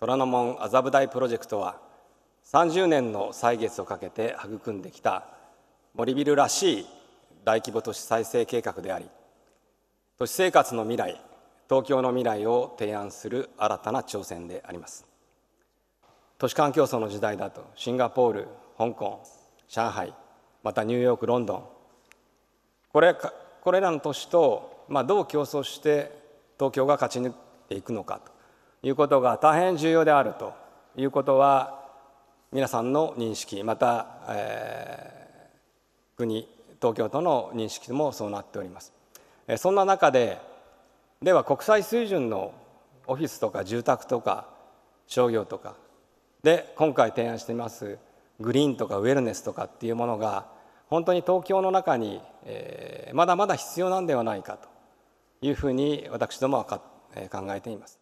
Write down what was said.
虎ノ門麻布台プロジェクトは30年の歳月をかけて育んできた森ビルらしい大規模都市再生計画であり都市生活の未来東京の未来を提案する新たな挑戦であります都市間競争の時代だとシンガポール香港上海またニューヨークロンドンこれこれらの都市と、まあ、どう競争して東京が勝ち抜いていくのかということが大変重要であるということは皆さんの認識また、えー、国東京都の認識もそうなっております。そんな中ででは国際水準のオフィスとか住宅とか商業とかで今回提案していますグリーンとかウェルネスとかっていうものが本当に東京の中に、えー、まだまだ必要なんではないかというふうに私どもは考えています。